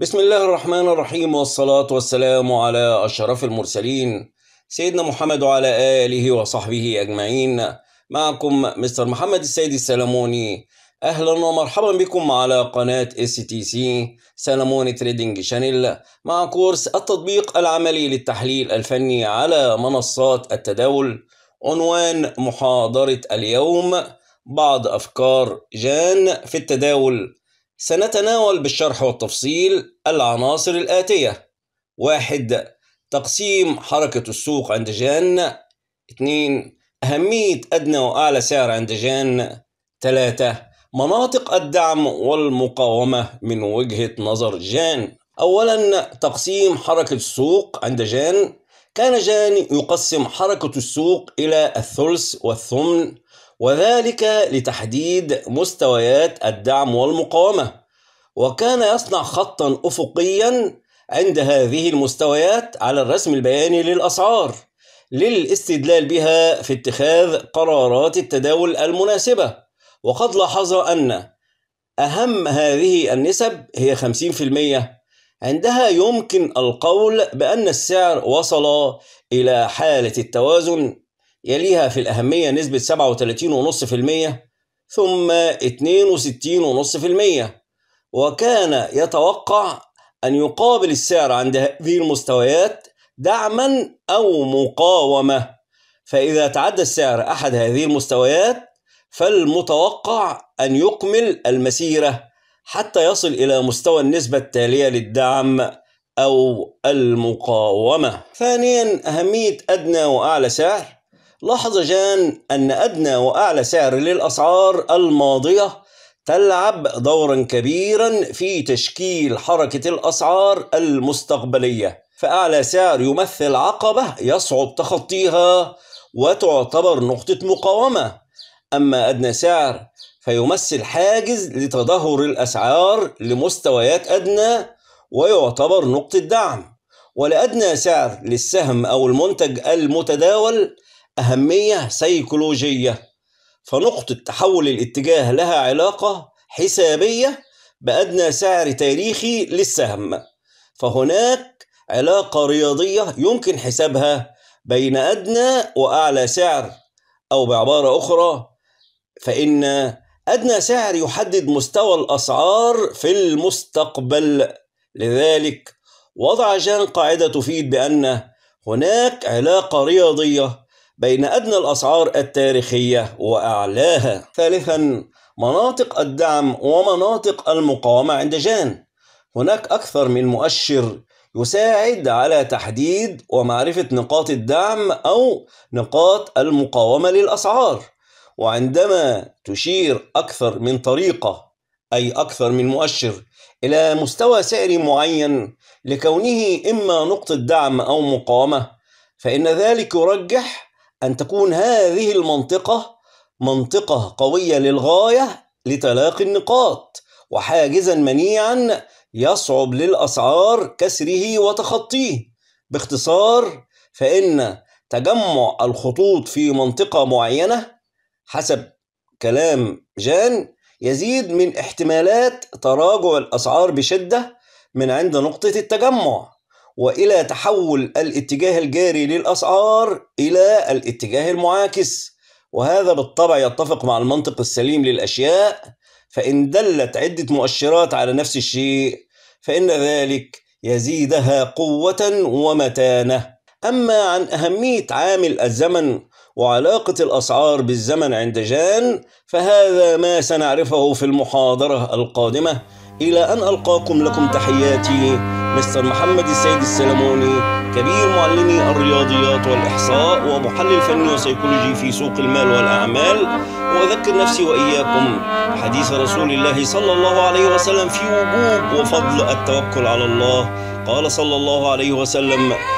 بسم الله الرحمن الرحيم والصلاة والسلام على أشرف المرسلين سيدنا محمد وعلى آله وصحبه أجمعين معكم مستر محمد السيد السلموني أهلا ومرحبا بكم على قناة اس تي سي سلموني تريدنج شانيل مع كورس التطبيق العملي للتحليل الفني على منصات التداول عنوان محاضرة اليوم بعض أفكار جان في التداول سنتناول بالشرح والتفصيل العناصر الآتية واحد تقسيم حركة السوق عند جان اثنين أهمية أدنى وأعلى سعر عند جان ثلاثة مناطق الدعم والمقاومة من وجهة نظر جان أولا تقسيم حركة السوق عند جان كان جان يقسم حركة السوق إلى الثلث والثمن وذلك لتحديد مستويات الدعم والمقاومة وكان يصنع خطا أفقيا عند هذه المستويات على الرسم البياني للأسعار للاستدلال بها في اتخاذ قرارات التداول المناسبة وقد لاحظ أن أهم هذه النسب هي 50% عندها يمكن القول بأن السعر وصل إلى حالة التوازن يليها في الأهمية نسبة 37.5% ثم 62.5% وكان يتوقع أن يقابل السعر عند هذه المستويات دعما أو مقاومة فإذا تعدى السعر أحد هذه المستويات فالمتوقع أن يكمل المسيرة حتى يصل إلى مستوى النسبة التالية للدعم أو المقاومة ثانيا أهمية أدنى وأعلى سعر لاحظ جان أن أدنى وأعلى سعر للأسعار الماضية تلعب دورا كبيرا في تشكيل حركة الأسعار المستقبلية فأعلى سعر يمثل عقبة يصعب تخطيها وتعتبر نقطة مقاومة أما أدنى سعر فيمثل حاجز لتدهور الأسعار لمستويات أدنى ويعتبر نقطة دعم ولأدنى سعر للسهم أو المنتج المتداول أهمية سيكولوجية فنقطة تحول الاتجاه لها علاقة حسابية بأدنى سعر تاريخي للسهم فهناك علاقة رياضية يمكن حسابها بين أدنى وأعلى سعر أو بعبارة أخرى فإن أدنى سعر يحدد مستوى الأسعار في المستقبل لذلك وضع جان قاعدة تفيد بأن هناك علاقة رياضية بين أدنى الأسعار التاريخية وأعلاها ثالثا مناطق الدعم ومناطق المقاومة عند جان هناك أكثر من مؤشر يساعد على تحديد ومعرفة نقاط الدعم أو نقاط المقاومة للأسعار وعندما تشير أكثر من طريقة أي أكثر من مؤشر إلى مستوى سعر معين لكونه إما نقطة دعم أو مقاومة فإن ذلك يرجح أن تكون هذه المنطقة منطقة قوية للغاية لتلاقي النقاط وحاجزا منيعا يصعب للأسعار كسره وتخطيه باختصار فإن تجمع الخطوط في منطقة معينة حسب كلام جان يزيد من احتمالات تراجع الأسعار بشدة من عند نقطة التجمع والى تحول الاتجاه الجاري للاسعار الى الاتجاه المعاكس وهذا بالطبع يتفق مع المنطق السليم للاشياء فان دلت عده مؤشرات على نفس الشيء فان ذلك يزيدها قوه ومتانه اما عن اهميه عامل الزمن وعلاقه الاسعار بالزمن عند جان فهذا ما سنعرفه في المحاضره القادمه الى ان القاكم لكم تحياتي مستر محمد السيد السلموني كبير معلمي الرياضيات والإحصاء ومحلل فني وسيكولوجي في سوق المال والأعمال وأذكر نفسي وإياكم حديث رسول الله صلى الله عليه وسلم في وجوب وفضل التوكل على الله قال صلى الله عليه وسلم